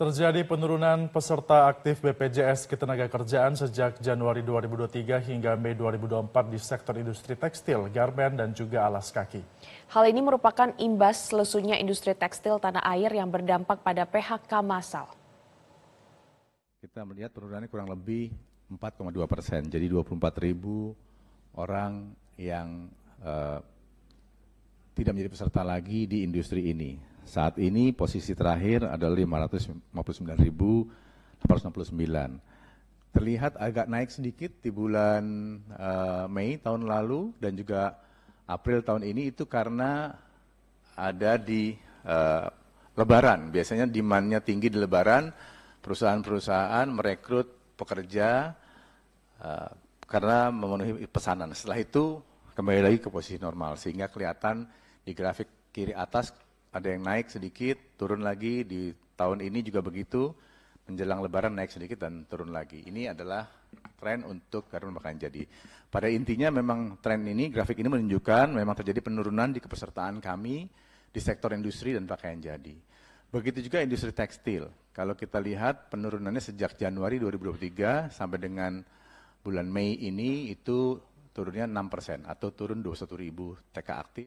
Terjadi penurunan peserta aktif BPJS Ketenagakerjaan sejak Januari 2023 hingga Mei 2024 di sektor industri tekstil, garmen, dan juga alas kaki. Hal ini merupakan imbas lesunya industri tekstil tanah air yang berdampak pada PHK massal. Kita melihat penurunannya kurang lebih 4,2 persen, jadi 24 ribu orang yang uh, tidak menjadi peserta lagi di industri ini. Saat ini posisi terakhir adalah 559.869. Terlihat agak naik sedikit di bulan uh, Mei tahun lalu dan juga April tahun ini itu karena ada di uh, Lebaran. Biasanya demand tinggi di Lebaran, perusahaan-perusahaan merekrut pekerja uh, karena memenuhi pesanan. Setelah itu kembali lagi ke posisi normal sehingga kelihatan di grafik kiri atas ada yang naik sedikit, turun lagi di tahun ini juga begitu, menjelang lebaran naik sedikit dan turun lagi. Ini adalah tren untuk karun makan jadi. Pada intinya memang tren ini, grafik ini menunjukkan memang terjadi penurunan di kepesertaan kami di sektor industri dan pakaian jadi. Begitu juga industri tekstil. Kalau kita lihat penurunannya sejak Januari 2023 sampai dengan bulan Mei ini itu turunnya 6% atau turun 21.000 ribu TK aktif.